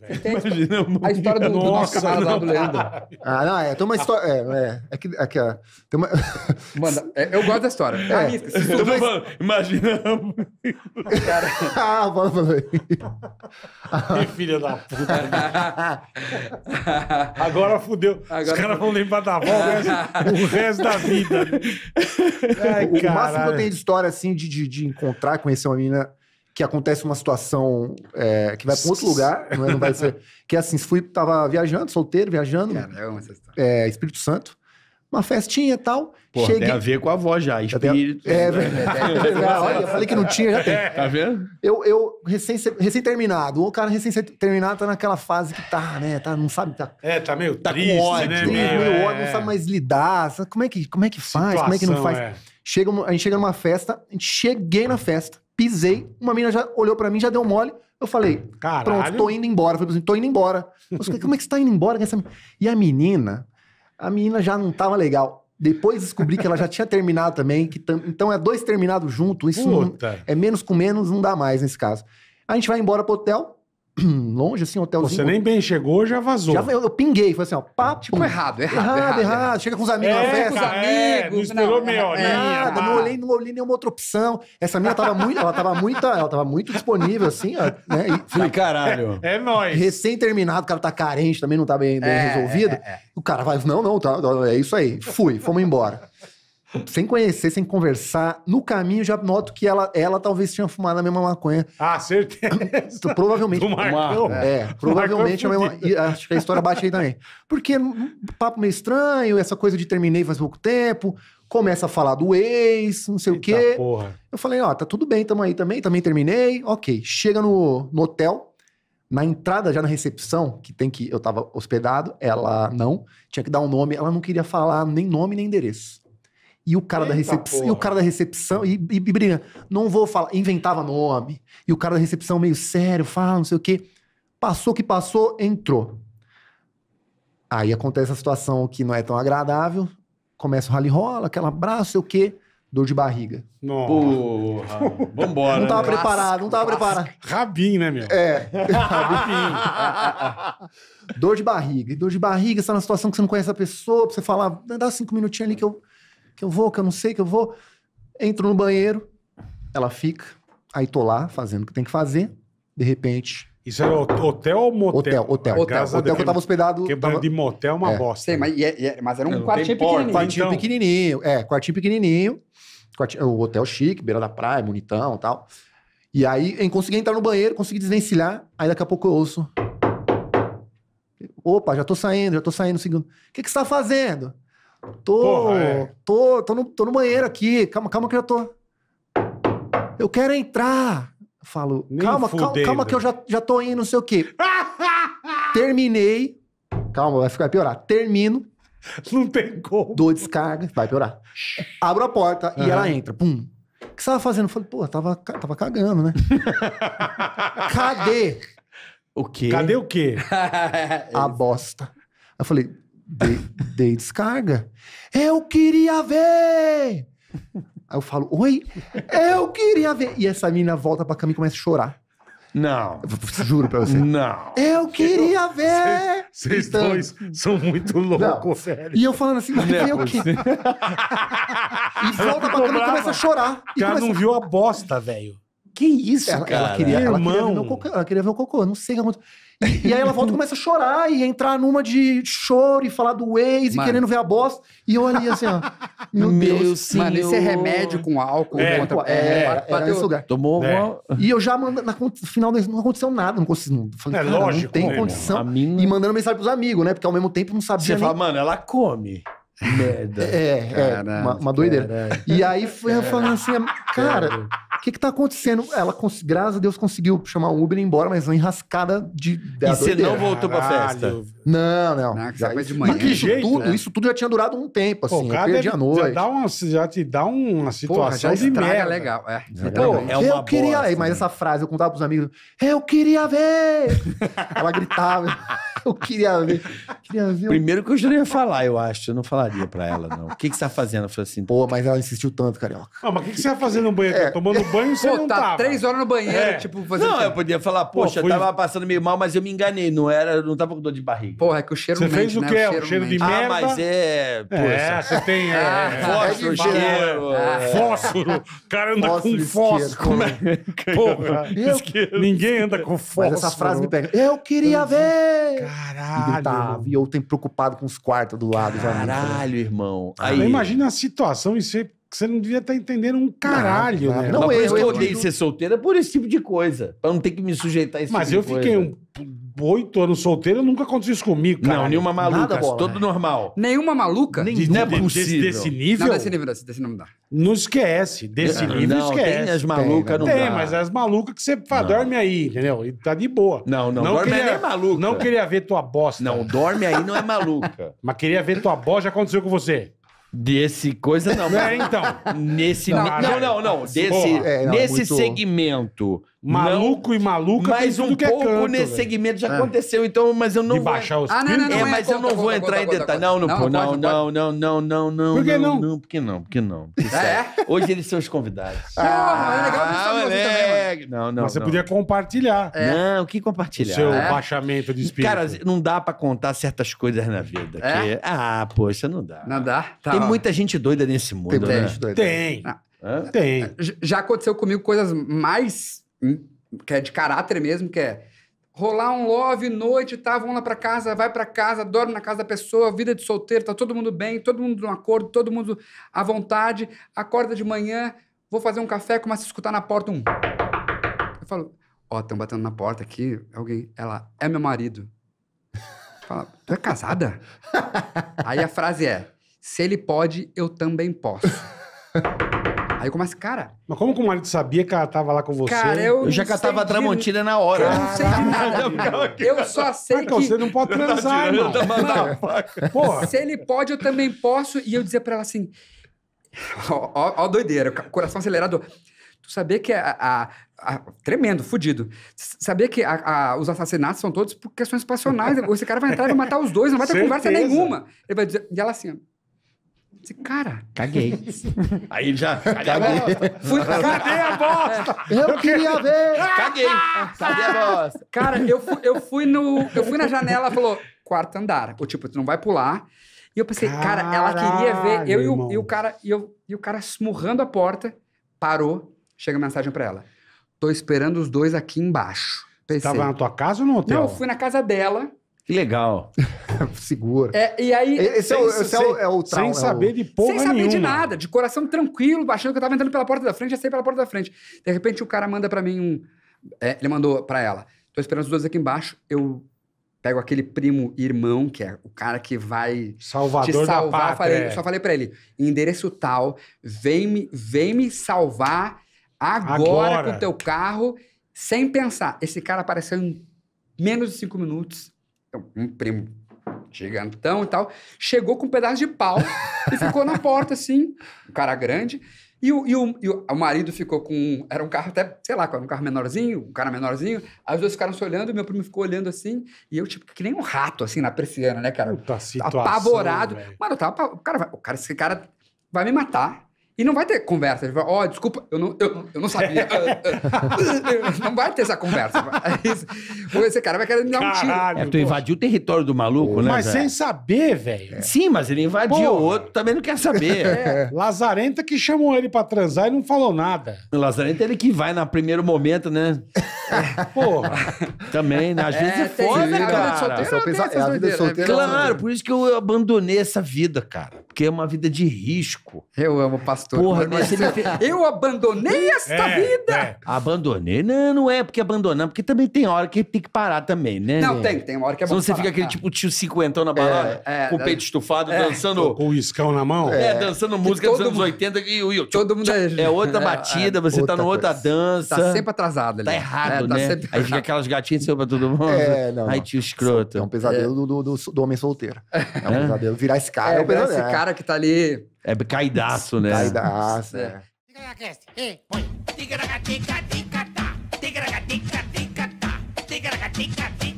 Imagina, a história do, nossa, do nosso camarada lá do Leandro. Ah, não, é. Tem uma ah. história. É, é, é que. É que ó, tem uma... Mano, é, eu gosto da história. É, é. Então, falando, imagina. Cara... ah, fala, fala aí. filha da puta. Agora fudeu. Agora Os caras vão lembrar da avó o, o resto da vida. Ai, o, o máximo que eu tenho de história, assim, de, de, de encontrar, conhecer uma menina que acontece uma situação é, que vai para outro lugar, não, é, não vai ser. que é assim, fui, tava viajando, solteiro, viajando. essa é, é, Espírito Santo. Uma festinha e tal. Pô, cheguei... tem a ver com a avó já, espírito. É, é, olha, eu falei que não tinha, já tem. Tá vendo? Eu, eu recém-terminado. Recém o cara recém-terminado tá naquela fase que tá, né? Tá, não sabe, tá... É, tá meio tá triste, com né, ódio, né? Meio, é. ódio, não sabe mais lidar. Sabe? Como é que, como é que faz? Situação, como é que não faz? Chega, a gente chega numa festa, a gente cheguei na festa pisei, uma menina já olhou para mim, já deu mole. Eu falei, Caralho. pronto, tô indo embora. Eu falei assim, tô indo embora. Falei, como é que você tá indo embora? E a menina, a menina já não tava legal. Depois descobri que ela já tinha terminado também, que tam... então é dois terminados juntos isso não... é menos com menos, não dá mais nesse caso. A gente vai embora pro hotel, longe, assim, hotelzinho. Você nem bem chegou, já vazou. Já, eu, eu pinguei, foi assim, ó, pá, tipo, errado, errado, errado, errado, errado. Chega com os amigos é, na festa. é, não esperou meia é, né? é, Nada, não olhei, não olhei nenhuma outra opção. Essa minha tava muito, ela tava muito, ela tava muito disponível, assim, ó, né? E, falei, caralho. É, é nóis. Recém-terminado, o cara tá carente, também não tá bem, bem é, resolvido. É, o cara vai, não, não, tá, é isso aí. Fui, fomos embora sem conhecer, sem conversar, no caminho já noto que ela, ela talvez tinha fumado a mesma maconha. Ah, certeza. Provavelmente. Do Marcão. É, é, provavelmente é Marcão a mesma, acho que a história bate aí também. Porque é papo meio estranho, essa coisa de terminei faz pouco tempo, começa a falar do ex, não sei Eita o quê. Porra. Eu falei, ó, oh, tá tudo bem, tamo aí também, também terminei. OK. Chega no, no hotel, na entrada, já na recepção, que tem que. Eu tava hospedado, ela não. Tinha que dar um nome, ela não queria falar nem nome nem endereço. E o cara, Eita da, recepção e o cara da recepção, e, e, e briga, não vou falar, inventava nome. E o cara da recepção meio sério, fala, não sei o quê. Passou o que passou, entrou. Aí acontece a situação que não é tão agradável, começa o rally rola, aquela abraço, sei o quê, dor de barriga. Nossa. Porra. Vambora. Não tava né? preparado, não tava preparado. rabinho né, meu? É. rabinho dor de barriga. E dor de barriga, você tá na situação que você não conhece a pessoa, pra você falar, dá cinco minutinhos ali que eu que eu vou, que eu não sei, que eu vou. Entro no banheiro, ela fica, aí tô lá fazendo o que tem que fazer, de repente. Isso era é hotel ou motel? Hotel, hotel. hotel, hotel que eu tava hospedado. Quebrando tava... de motel é uma é. bosta. Sei, né? mas, é, é, mas era um quartinho pequenininho. Quartinho então... pequenininho, é, quartinho pequenininho. Quartinho, o hotel chique, beira da praia, bonitão e tal. E aí, eu consegui entrar no banheiro, consegui desvencilhar, aí daqui a pouco eu ouço. Opa, já tô saindo, já tô saindo, segundo. O que, que você tá fazendo? Tô, Porra, é. tô, tô no, tô no banheiro aqui. Calma, calma que eu já tô. Eu quero entrar. Eu falo, Nem calma, calma, calma, que eu já, já tô indo, não sei o quê. Terminei. Calma, vai ficar piorar. Termino. Não tem como. Dou descarga, vai piorar. Abro a porta uhum. e ela entra. Pum. O que você tava fazendo? Eu falei, pô, tava, tava cagando, né? Cadê? O quê? Cadê o quê? a bosta. Eu falei, dei, dei descarga. Eu queria ver! Aí eu falo, oi? Eu queria ver. E essa menina volta pra cama e começa a chorar. Não. Juro pra você. Não. Eu queria eu, ver! Vocês então, dois são muito loucos, velho. E eu falando assim, mas é o quê? e volta pra cama e é começa a chorar. O cara começa... não viu a bosta, velho. Que isso, ela, cara? Ela queria, ela queria, cocô, ela queria ver o cocô, não sei o que aconteceu. E aí ela volta e começa a chorar e entrar numa de choro e falar do ex e querendo ver a bosta. E eu ali assim, ó. Meu, meu Deus. Senhor. Mano, isso é remédio com álcool. É, contra... é, é, bateu, esse lugar. Tomou é. E eu já mando, na final não aconteceu nada. Não consegui, não, falei, é cara, lógico. Não tem né, condição. E mandando mensagem pros amigos, né? Porque ao mesmo tempo não sabia. Você nem... fala, mano, ela come. Merda. É, é uma, uma doideira. E aí foi eu falando assim, cara. O que está acontecendo? Ela, graças a Deus, conseguiu chamar o Uber e ir embora, mas é uma enrascada de. de e você não voltou pra festa? Não, não. não já, de manhã. Mas isso, jeito, tudo, né? isso tudo já tinha durado um tempo, assim. Pô, eu perdi a noite. Já, dá uma, já te dá uma situação Porra, de merda. legal. É, Pô, é uma eu queria. mas né? essa frase eu contava pros amigos: Eu queria ver! Ela gritava. Eu queria ver. Queria ver. Primeiro que eu já ia falar, eu acho. Eu não falaria pra ela, não. O que, que você tá fazendo? Eu falei assim. Pô, mas ela insistiu tanto, carioca. Ah, mas o que, que, você está fazendo no banheiro? É, Tomando banho você pô, não tá tava. três horas no banheiro, É. tipo, fazendo... Não, assim. eu podia falar, poxa, fui- tava passando meio mal, mas eu me enganei, não era, não tava com dor de barriga. Porra, é que o cheiro Você fez o né? quê? O cheiro de ah, merda? ah, mas é. É, você tem. Ah, é, fósforo, ah. Fósforo. O cara anda com fósforo. Como é né? Porra, ninguém anda com Mas fósforo. essa frase me pega. Eu queria ver! Caralho. E eu tenho preocupado com os quartos do lado. Né? Caralho, irmão. Aí, Imagina a situação e você que você não devia estar tá entendendo um caralho, não, né? Não, não eu, eu odeio ser solteira é por esse tipo de coisa. Pra não ter que me sujeitar a esse Mas tipo eu fiquei um, oito anos solteiro, nunca aconteceu isso comigo, cara. Não, nenhuma maluca, Nada, bola, todo né? normal. Nenhuma maluca? De, não é possível. Desse, desse nível? Não, desse nível, desse, desse não dá. Não esquece, desse não, nível não, esquece. Tem as malucas, não Tem, dá. mas as malucas que você dorme aí, entendeu? E tá de boa. Não, não, não dorme queria, é maluca. Não queria ver tua bosta. Não, dorme aí não é maluca. mas queria ver tua bosta, já aconteceu com você. Desse coisa não. É, então. Nesse. Não, não, não. não. Desse, Porra. É, não, é nesse muito- segmento Maluco não, e maluca, mas um é pouco é canto, nesse segmento já é. aconteceu, então, mas eu não de vou. baixar os ah, não, não, é, mas conta, eu não conta, vou conta, entrar em detalhe. Não, não, não, não, não, não, não, não. Por que não? Não, porque não, porque não. Porque ah, é? Hoje eles são os convidados. Ah, ah é legal ah, moleque. Também, não, não. Mas você podia compartilhar. É. Não, o que compartilhar? O seu é? baixamento de espírito. Cara, não dá pra contar certas coisas na vida. É? Que... Ah, poxa, não dá. Não dá? Tá, Tem muita gente doida nesse mundo, Tem. Né? Tem. Ah. Já aconteceu comigo coisas mais Hum? que é de caráter mesmo, que é rolar um love noite, tá? Vamos lá para casa, vai para casa, dorme na casa da pessoa, vida de solteiro, tá todo mundo bem, todo mundo no acordo, todo mundo à vontade, acorda de manhã, vou fazer um café, começa a escutar na porta um. Eu falo, ó, oh, estão batendo na porta aqui, alguém, ela é meu marido. Fala, tu é casada? Aí a frase é: se ele pode, eu também posso. Aí eu começo, cara. Mas como que o marido sabia que ela tava lá com você? Cara, eu. eu já catava a Tramontina de... na hora. eu não sei de nada. eu só sei Marcão, então, que. Você não pode tá transar, não. Tá não. Se ele pode, eu também posso. E eu dizer pra ela assim. Ó, ó, ó doideira, coração acelerado. Tu sabia que a, a, a tremendo, fudido. Sabia que a, os assassinatos são todos por questões passionais. Esse cara vai entrar e vai matar os dois, não vai ter Certeza. conversa nenhuma. Ele vai dizer. E ela assim, Cara, caguei. Aí já. caguei. a bosta? Fui, cadê a bosta? Eu, eu queria que... ver! Caguei! Cadê a bosta? Cara, eu fui, eu fui no. Eu fui na janela falou, quarto andar. O tipo, tu não vai pular. E eu pensei, Caralho, cara, ela queria ver. Eu e o, e o, cara, e, eu, e o cara esmurrando a porta, parou, chega mensagem pra ela. Tô esperando os dois aqui embaixo. Pensei, Tava na tua casa ou no hotel? Não, eu fui na casa dela. Que legal. Segura. É, e aí. É esse é, o, esse sem, é, o, é o trau, Sem é saber de porra Sem saber nenhuma. de nada, de coração tranquilo, achando que eu tava entrando pela porta da frente, já saí pela porta da frente. De repente o cara manda para mim um. É, ele mandou para ela: tô esperando os dois aqui embaixo, eu pego aquele primo irmão, que é o cara que vai Salvador te salvar. Da falei, só falei para ele: endereço tal, vem me, vem me salvar agora, agora. com o teu carro, sem pensar. Esse cara apareceu em menos de cinco minutos então, um primo gigantão e tal, chegou com um pedaço de pau e ficou na porta, assim, um cara grande. E o, e, o, e o, o, marido ficou com. Era um carro até, sei lá, era um carro menorzinho, um cara menorzinho. Aí os dois ficaram se olhando, e meu primo ficou olhando assim. E eu, tipo, que nem um rato, assim, na persiana, né, cara? Puta situação, apavorado. Véio. Mano, eu tava. O cara, o cara, esse cara vai me matar. E não vai ter conversa. Ó, oh, desculpa, eu não, eu, eu não sabia. não vai ter essa conversa. É esse cara vai querer me dar um tiro. é, tu invadiu o território do maluco, né? Mas véio? sem saber, velho. É. Sim, mas ele invadiu o outro, também não quer saber. É, é. Lazarenta que chamou ele pra transar e não falou nada. O Lazarenta é ele que vai no primeiro momento, né? Porra. Também, né? Às vezes é, é foda, né, cara. A vida de solteiro, só é a vida né? Claro, por isso que eu abandonei essa vida, cara. Porque é uma vida de risco. Eu amo pastor pastor. Porra, mas você me fez... Eu abandonei é, esta é, vida! É. Abandonei. Não, não é porque abandonamos, porque também tem hora que tem que parar também, né? Não, tem, tem hora que é bom você parar, fica aquele tá. tipo tio cinquentão na balada, é, é, com o peito estufado, dançando... Com o iscão na mão. É, dançando música dos anos mundo, 80 e o... Todo mundo é... outra batida, você tá outra tá numa outra dança. Tá sempre atrasado ali. Tá errado, tá né? Aí fica aquelas gatinhas pra todo mundo. É, não. Aí tio escroto. É um pesadelo do, homem solteiro. É um pesadelo. Virar esse cara é, é pesadelo. esse cara que tá ali é caidaço, né? Caidaço, é. Tica na tica, tica, tá. Tica na tica, tica, tá. Tica na tica, tica.